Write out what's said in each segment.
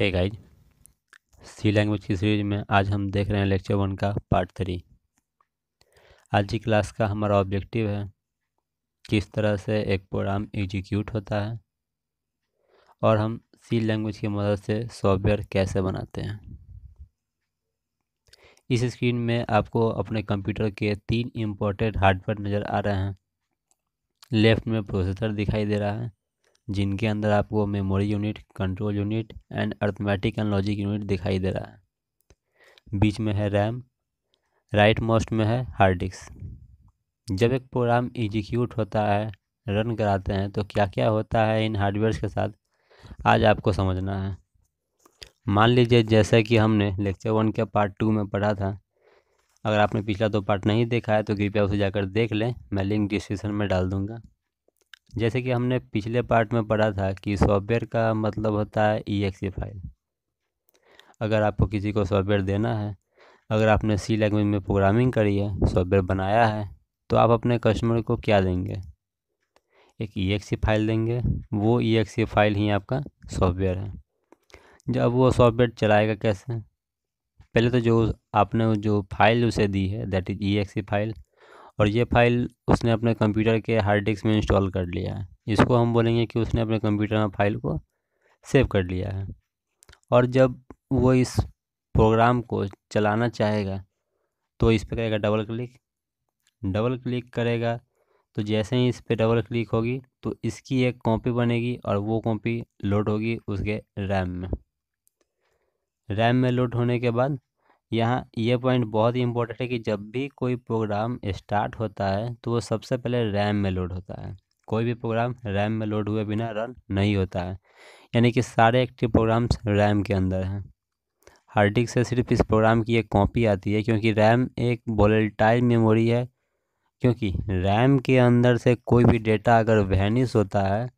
हे guys C language की series में आज हम देख रहे हैं लेक्चर वन का पार्ट थ्री आज की क्लास का हमारा ऑब्जेक्टिव है किस तरह से एक प्रोग्राम एग्जीक्यूट होता है और हम सी लैंग्वेज की मदद से सॉफ्टवेयर कैसे बनाते हैं इस स्क्रीन में आपको अपने कंप्यूटर के तीन इम्पोर्टेंट हार्डवेयर नज़र आ रहे हैं लेफ्ट में प्रोसेसर दिखाई दे रहा है जिनके अंदर आपको memory unit control unit and arithmetic and logic unit दिखाई दे रहा है बीच में है रैम राइट मोस्ट में है हार्ड डिस्क जब एक प्रोग्राम एग्जीक्यूट होता है रन कराते हैं तो क्या क्या होता है इन हार्डवेयर के साथ आज आपको समझना है मान लीजिए जैसा कि हमने लेक्चर वन के पार्ट टू में पढ़ा था अगर आपने पिछला तो पार्ट नहीं देखा है तो कृपया उसे जाकर देख लें मैं लिंक डिस्क्रिप्शन में डाल दूँगा जैसे कि हमने पिछले पार्ट में पढ़ा था कि सॉफ्टवेयर का मतलब होता है ई फाइल अगर आपको किसी को सॉफ्टवेयर देना है अगर आपने सी लैंग्वेज में प्रोग्रामिंग करी है सॉफ्टवेयर बनाया है तो आप अपने कस्टमर को क्या देंगे एक ई फाइल देंगे वो ई फाइल ही आपका सॉफ्टवेयर है जब वो सॉफ्टवेयर चलाएगा कैसे पहले तो जो आपने जो फाइल उसे दी है दैट इज़ ई फाइल और ये फाइल उसने अपने कंप्यूटर के हार्ड डिस्क में इंस्टॉल कर लिया है इसको हम बोलेंगे कि उसने अपने कंप्यूटर में फाइल को सेव कर लिया है और जब वो इस प्रोग्राम को चलाना चाहेगा तो इस पर करेगा डबल क्लिक डबल क्लिक करेगा तो जैसे ही इस पर डबल क्लिक होगी तो इसकी एक कॉपी बनेगी और वो कॉपी लोड होगी उसके रैम में रैम में लोड होने के बाद यहाँ ये पॉइंट बहुत ही इंपॉर्टेंट है कि जब भी कोई प्रोग्राम स्टार्ट होता है तो वो सबसे पहले रैम में लोड होता है कोई भी प्रोग्राम रैम में लोड हुए बिना रन नहीं होता है यानी कि सारे एक्टिव प्रोग्राम्स रैम के अंदर हैं हार्ड डिस्क से सिर्फ इस प्रोग्राम की एक कॉपी आती है क्योंकि रैम एक वोलेटाइल मेमोरी है क्योंकि रैम के अंदर से कोई भी डेटा अगर वैनिस होता है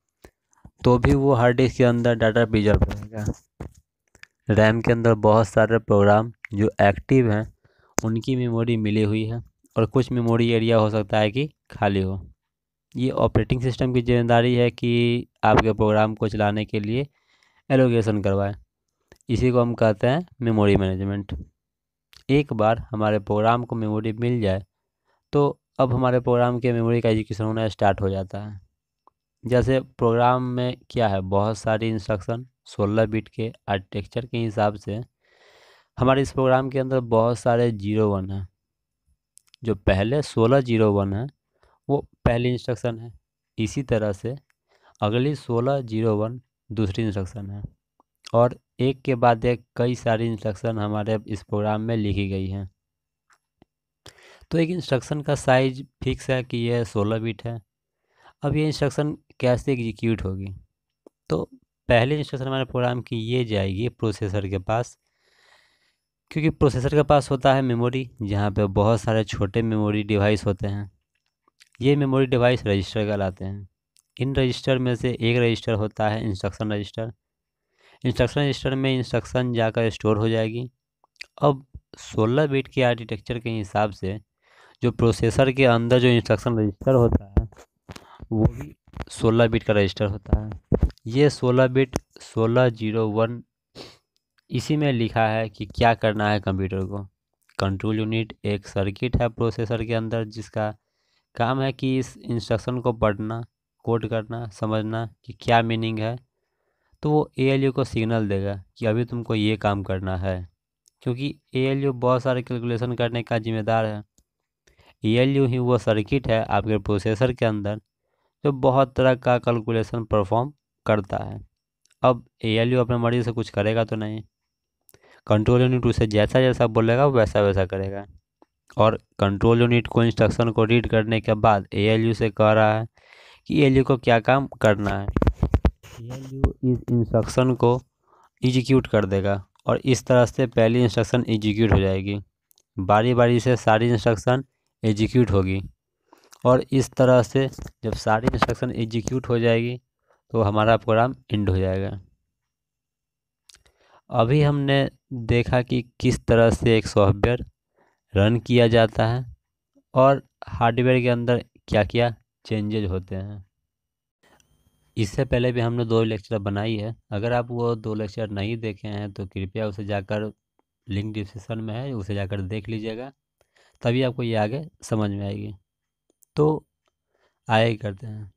तो भी वो हार्ड डिस्क के अंदर डाटा प्रिजर्व रहेगा रैम के अंदर बहुत सारे प्रोग्राम जो एक्टिव हैं उनकी मेमोरी मिली हुई है और कुछ मेमोरी एरिया हो सकता है कि खाली हो ये ऑपरेटिंग सिस्टम की जिम्मेदारी है कि आपके प्रोग्राम को चलाने के लिए एलोगेशन करवाएं इसी को हम कहते हैं मेमोरी मैनेजमेंट एक बार हमारे प्रोग्राम को मेमोरी मिल जाए तो अब हमारे प्रोग्राम के मेमोरी का एजुकेशन होना स्टार्ट हो जाता है जैसे प्रोग्राम में क्या है बहुत सारी इंस्ट्रक्शन सोलह बिट के आर्किटेक्चर के हिसाब से हमारे इस प्रोग्राम के अंदर बहुत सारे जीरो वन हैं जो पहले सोलह जीरो वन है वो पहली इंस्ट्रक्शन है इसी तरह से अगली सोलह जीरो वन दूसरी इंस्ट्रक्शन है और एक के बाद एक कई सारी इंस्ट्रक्शन हमारे इस प्रोग्राम में लिखी गई हैं तो एक इंस्ट्रक्शन का साइज फिक्स है कि यह सोलह बिट है अब ये इंस्ट्रक्शन कैसे एग्जीक्यूट होगी तो पहले इंस्ट्रक्शन हमारे प्रोग्राम की ये जाएगी प्रोसेसर के पास क्योंकि प्रोसेसर के पास होता है मेमोरी जहाँ पे बहुत सारे छोटे मेमोरी डिवाइस होते हैं ये मेमोरी डिवाइस रजिस्टर कहलाते हैं इन रजिस्टर में से एक रजिस्टर होता है इंस्ट्रक्शन रजिस्टर इंस्ट्रक्शन रजिस्टर में इंस्ट्रक्शन जाकर स्टोर हो जाएगी अब 16 बिट के आर्किटेक्चर के हिसाब से जो प्रोसेसर के अंदर जो इंस्ट्रक्शन रजिस्टर होता है वो भी सोलह बिट का रजिस्टर होता है ये सोलह बिट सोलह जीरो वन इसी में लिखा है कि क्या करना है कंप्यूटर को कंट्रोल यूनिट एक सर्किट है प्रोसेसर के अंदर जिसका काम है कि इस इंस्ट्रक्शन को पढ़ना कोड करना समझना कि क्या मीनिंग है तो वो ए को सिग्नल देगा कि अभी तुमको ये काम करना है क्योंकि ए बहुत सारे कैलकुलेशन करने का जिम्मेदार है ए ही वो सर्किट है आपके प्रोसेसर के अंदर जो बहुत तरह का कैलकुलेशन परफॉर्म करता है अब ए एल यू अपने मर्जी से कुछ करेगा तो नहीं कंट्रोल यूनिट उसे जैसा जैसा बोलेगा वैसा वैसा करेगा और कंट्रोल यूनिट को इंस्ट्रक्शन को रीड करने के बाद ए एल यू से कह रहा है कि ए एल यू को क्या काम करना है ए एल यू इस इंस्ट्रक्शन को एग्जीक्यूट कर देगा और इस तरह से पहली इंस्ट्रक्शन एग्जीक्यूट हो जाएगी बारी बारी से सारी इंस्ट्रक्शन एग्जीक्यूट होगी और इस तरह से जब सारी इंस्ट्रक्शन एग्जीक्यूट हो जाएगी तो हमारा प्रोग्राम एंड हो जाएगा अभी हमने देखा कि किस तरह से एक सॉफ्टवेयर रन किया जाता है और हार्डवेयर के अंदर क्या क्या चेंजेज होते हैं इससे पहले भी हमने दो लेक्चर बनाई है अगर आप वो दो लेक्चर नहीं देखे हैं तो कृपया उसे जाकर लिंक डिस्क्रिप्शन में है उसे जाकर देख लीजिएगा तभी आपको ये आगे समझ में आएगी तो आए करते हैं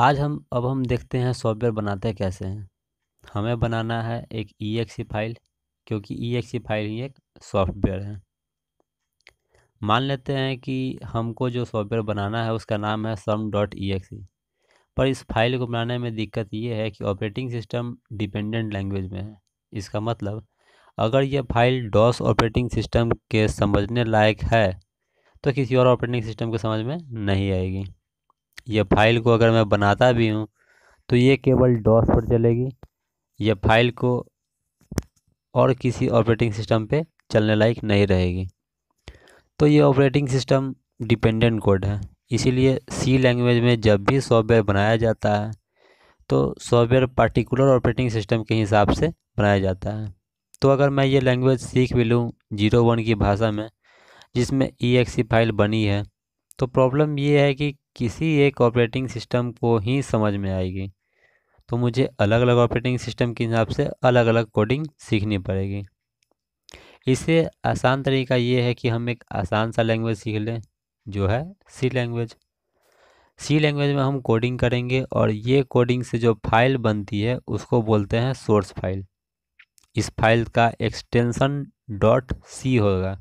आज हम अब हम देखते हैं सॉफ्टवेयर बनाते कैसे हैं हमें बनाना है एक ई फाइल क्योंकि ई फाइल ही एक सॉफ्टवेयर है मान लेते हैं कि हमको जो सॉफ्टवेयर बनाना है उसका नाम है सम डॉट ई पर इस फाइल को बनाने में दिक्कत ये है कि ऑपरेटिंग सिस्टम डिपेंडेंट लैंग्वेज में है इसका मतलब अगर यह फाइल डॉस ऑपरेटिंग सिस्टम के समझने लायक है तो किसी और ऑपरेटिंग सिस्टम के समझ में नहीं आएगी यह फाइल को अगर मैं बनाता भी हूँ तो ये केवल डॉस पर चलेगी यह फाइल को और किसी ऑपरेटिंग सिस्टम पे चलने लायक नहीं रहेगी तो ये ऑपरेटिंग सिस्टम डिपेंडेंट कोड है इसीलिए सी लैंग्वेज में जब भी सॉफ्टवेयर बनाया जाता है तो सॉफ्टवेयर पार्टिकुलर ऑपरेटिंग सिस्टम के हिसाब से बनाया जाता है तो अगर मैं ये लैंग्वेज सीख भी लूँ जीरो वन की भाषा में जिसमें ई e फाइल e बनी है तो प्रॉब्लम ये है कि किसी एक ऑपरेटिंग सिस्टम को ही समझ में आएगी तो मुझे अलग अलग ऑपरेटिंग सिस्टम के हिसाब से अलग अलग कोडिंग सीखनी पड़ेगी इससे आसान तरीका ये है कि हम एक आसान सा लैंग्वेज सीख लें जो है सी लैंग्वेज सी लैंग्वेज में हम कोडिंग करेंगे और ये कोडिंग से जो फाइल बनती है उसको बोलते हैं सोर्स फाइल इस फाइल का एक्सटेंशन डॉट सी होगा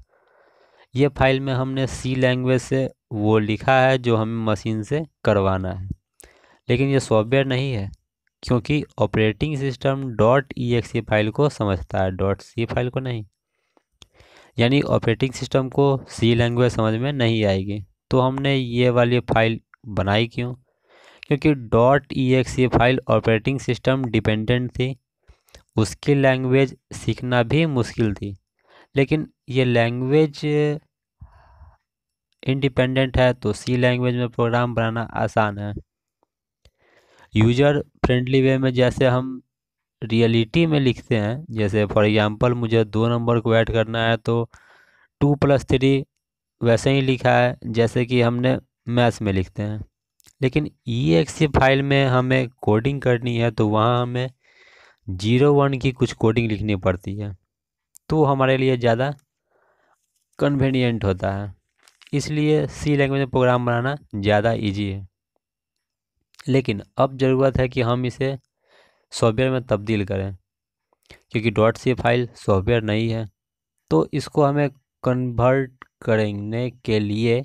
ये फाइल में हमने सी लैंग्वेज से वो लिखा है जो हमें मशीन से करवाना है लेकिन ये सॉफ्टवेयर नहीं है क्योंकि operating system dot E X C file को समझता है डॉट सी फाइल को नहीं यानी ऑपरेटिंग सिस्टम को सी लैंग्वेज समझ में नहीं आएगी तो हमने ये वाली फाइल बनाई क्यों क्योंकि dot E X C file operating system dependent थी उसकी लैंग्वेज सीखना भी मुश्किल थी लेकिन ये लैंग्वेज इंडिपेंडेंट है तो सी लैंग्वेज में प्रोग्राम बनाना आसान है यूजर फ्रेंडली वे में जैसे हम रियलिटी में लिखते हैं जैसे फॉर एग्जांपल मुझे दो नंबर को ऐड करना है तो टू प्लस थ्री वैसे ही लिखा है जैसे कि हमने मैथ्स में लिखते हैं लेकिन ई फाइल में हमें कोडिंग करनी है तो वहाँ हमें जीरो वन की कुछ कोडिंग लिखनी पड़ती है तो हमारे लिए ज़्यादा कन्वीनियंट होता है इसलिए सी लैंग्वेज में प्रोग्राम बनाना ज़्यादा इजी है लेकिन अब ज़रूरत है कि हम इसे सॉफ्टवेयर में तब्दील करें क्योंकि डॉट सी फाइल सॉफ्टवेयर नहीं है तो इसको हमें कन्वर्ट करने के लिए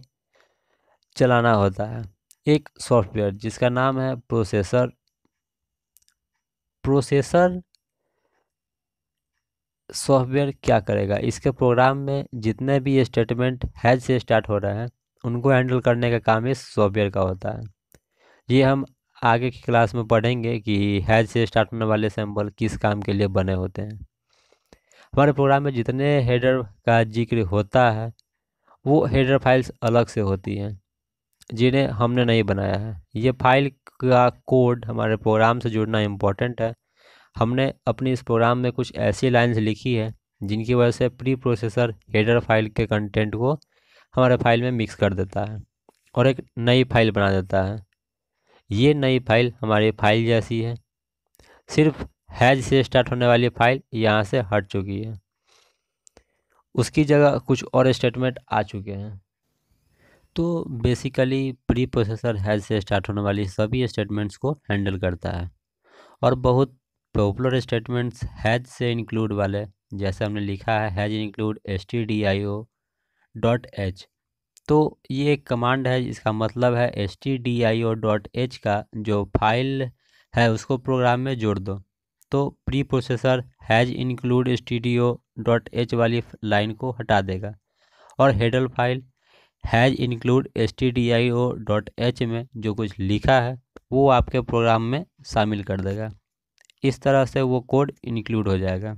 चलाना होता है एक सॉफ्टवेयर जिसका नाम है प्रोसेसर प्रोसेसर सॉफ्टवेयर क्या करेगा इसके प्रोग्राम में जितने भी स्टेटमेंट हैज से स्टार्ट हो रहे हैं उनको हैंडल करने का काम इस सॉफ्टवेयर का होता है ये हम आगे की क्लास में पढ़ेंगे कि हैज से स्टार्ट होने वाले सैम्पल किस काम के लिए बने होते हैं हमारे प्रोग्राम में जितने हेडर का जिक्र होता है वो हेडर फाइल्स अलग से होती हैं जिन्हें हमने नहीं बनाया है ये फाइल का कोड हमारे प्रोग्राम से जुड़ना इम्पोर्टेंट है हमने अपने इस प्रोग्राम में कुछ ऐसी लाइन्स लिखी है जिनकी वजह से प्री प्रोसेसर हेडर फाइल के कंटेंट को हमारे फाइल में मिक्स कर देता है और एक नई फाइल बना देता है ये नई फाइल हमारी फाइल जैसी है सिर्फ हैज से स्टार्ट होने वाली फ़ाइल यहाँ से हट चुकी है उसकी जगह कुछ और स्टेटमेंट आ चुके हैं तो बेसिकली प्री प्रोसेसर हैज से स्टार्ट होने वाली सभी स्टेटमेंट्स को हैंडल करता है और बहुत पॉपुलर स्टेटमेंट्स हैज से इंक्लूड वाले जैसे हमने लिखा है hash include S T D I O dot H तो ये एक कमांड है इसका मतलब है S T D I O dot H का जो फाइल है उसको प्रोग्राम में जोड़ दो तो pre processor hash include S T D O dot H वाली लाइन को हटा देगा और header file hash include S T D I O dot H में जो कुछ लिखा है वो आपके प्रोग्राम में शामिल कर देगा इस तरह से वो कोड इंक्लूड हो जाएगा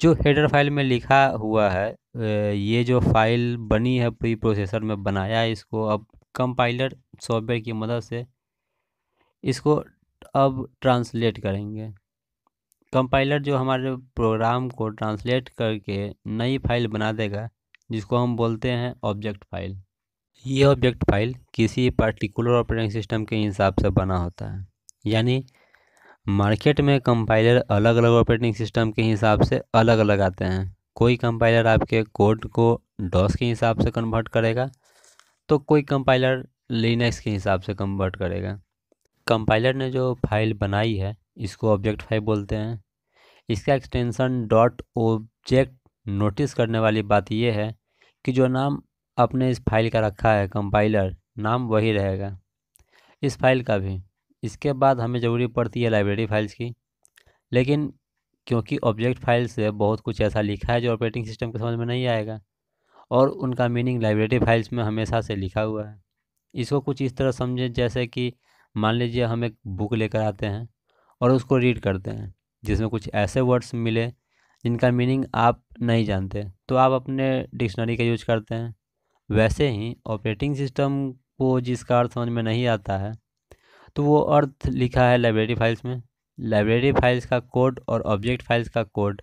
जो हेडर फाइल में लिखा हुआ है ये जो फाइल बनी है प्री प्रोसेसर में बनाया है इसको अब कंपाइलर सॉफ्टवेयर की मदद से इसको अब ट्रांसलेट करेंगे कंपाइलर जो हमारे प्रोग्राम को ट्रांसलेट करके नई फाइल बना देगा जिसको हम बोलते हैं ऑब्जेक्ट फाइल ये ऑब्जेक्ट फाइल किसी पर्टिकुलर ऑपरेटिंग सिस्टम के हिसाब से बना होता है यानी मार्केट में कंपाइलर अलग अलग ऑपरेटिंग सिस्टम के हिसाब से अलग अलग आते हैं कोई कंपाइलर आपके कोड को डॉस के हिसाब से कन्वर्ट करेगा तो कोई कंपाइलर लिनक्स के हिसाब से कन्वर्ट करेगा कंपाइलर ने जो फाइल बनाई है इसको ऑब्जेक्ट फाइल बोलते हैं इसका एक्सटेंशन डॉट ऑब्जेक्ट नोटिस करने वाली बात यह है कि जो नाम आपने इस फाइल का रखा है कंपाइलर नाम वही रहेगा इस फाइल का भी इसके बाद हमें ज़रूरी पड़ती है लाइब्रेरी फाइल्स की लेकिन क्योंकि ऑब्जेक्ट फाइल से बहुत कुछ ऐसा लिखा है जो ऑपरेटिंग सिस्टम के समझ में नहीं आएगा और उनका मीनिंग लाइब्रेरी फाइल्स में हमेशा से लिखा हुआ है इसको कुछ इस तरह समझें जैसे कि मान लीजिए हम एक बुक लेकर आते हैं और उसको रीड करते हैं जिसमें कुछ ऐसे वर्ड्स मिले जिनका मीनिंग आप नहीं जानते तो आप अपने डिक्शनरी का यूज करते हैं वैसे ही ऑपरेटिंग सिस्टम को जिसका अर्थ समझ में नहीं आता है तो वो अर्थ लिखा है लाइब्रेरी फाइल्स में लाइब्रेरी फाइल्स का कोड और ऑब्जेक्ट फाइल्स का कोड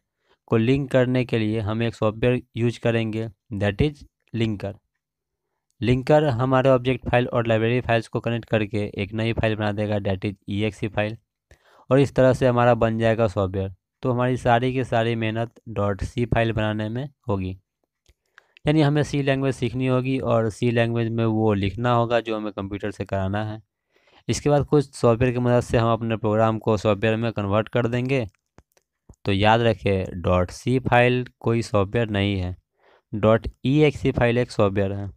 को लिंक करने के लिए हम एक सॉफ्टवेयर यूज करेंगे दैट इज लिंकर लिंकर हमारे ऑब्जेक्ट फाइल और लाइब्रेरी फाइल्स को कनेक्ट करके एक नई फाइल बना देगा डैट इज ई फाइल और इस तरह से हमारा बन जाएगा सॉफ्टवेयर तो हमारी सारी की सारी मेहनत डॉट सी फाइल बनाने में होगी यानी हमें सी लैंग्वेज सीखनी होगी और सी लैंग्वेज में वो लिखना होगा जो हमें कंप्यूटर से कराना है इसके बाद कुछ सॉफ्टवेयर की मदद से हम अपने प्रोग्राम को सॉफ्टवेयर में कन्वर्ट कर देंगे तो याद रखें डॉट सी फाइल कोई सॉफ्टवेयर नहीं है डॉट ई सी फाइल एक सॉफ्टवेयर है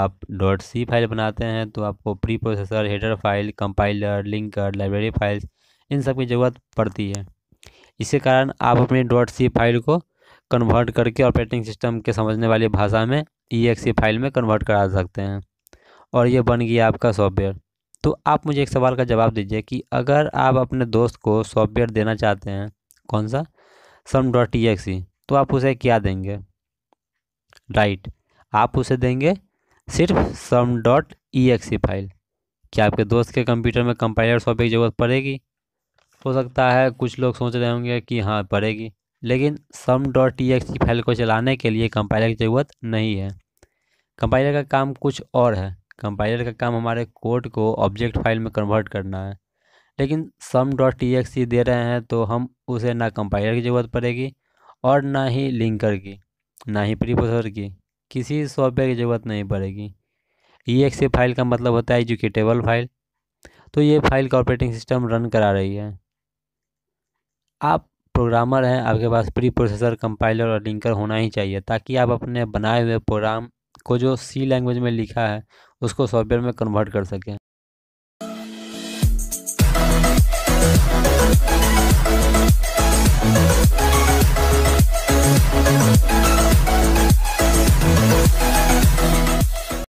आप डॉट सी फाइल बनाते हैं तो आपको pre processor header file compiler linker library files इन सब की ज़रूरत पड़ती है इसी कारण आप अपनी डॉट सी फाइल को कन्वर्ट करके ऑपरेटिंग सिस्टम के समझने वाली भाषा में ई फाइल में कन्वर्ट करा सकते हैं और ये बन गया आपका सॉफ्टवेयर तो आप मुझे एक सवाल का जवाब दीजिए कि अगर आप अपने दोस्त को सॉफ्टवेयर देना चाहते हैं कौन सा सम डॉट ई एक्सी तो आप उसे क्या देंगे राइट आप उसे देंगे सिर्फ sum dot exe file क्या आपके दोस्त के कंप्यूटर में कंपाइलर सॉफ्टवेयर की ज़रूरत पड़ेगी हो सकता है कुछ लोग सोच रहे होंगे कि हाँ पड़ेगी लेकिन sum dot exe file को चलाने के लिए कंपाइलर की ज़रूरत नहीं है कंपाइलर का काम कुछ और है कंपाइलर का काम हमारे कोड को ऑब्जेक्ट फाइल में कन्वर्ट करना है लेकिन सम डॉट टी एक्स दे रहे हैं तो हम उसे ना कंपाइलर की ज़रूरत पड़ेगी और ना ही लिंकर की ना ही प्री प्रोसेसर की किसी सॉफ्टवेयर की ज़रूरत नहीं पड़ेगी ई एक्स फाइल का मतलब होता है एजुकेटेबल फाइल तो ये फाइल का ऑपरेटिंग सिस्टम रन करा रही है आप प्रोग्रामर हैं आपके पास प्री प्रोसेसर कंपाइलर और लिंकर होना ही चाहिए ताकि आप अपने बनाए हुए प्रोग्राम को जो सी लैंग्वेज में लिखा है उसको सॉफ्टवेयर में कन्वर्ट कर सकें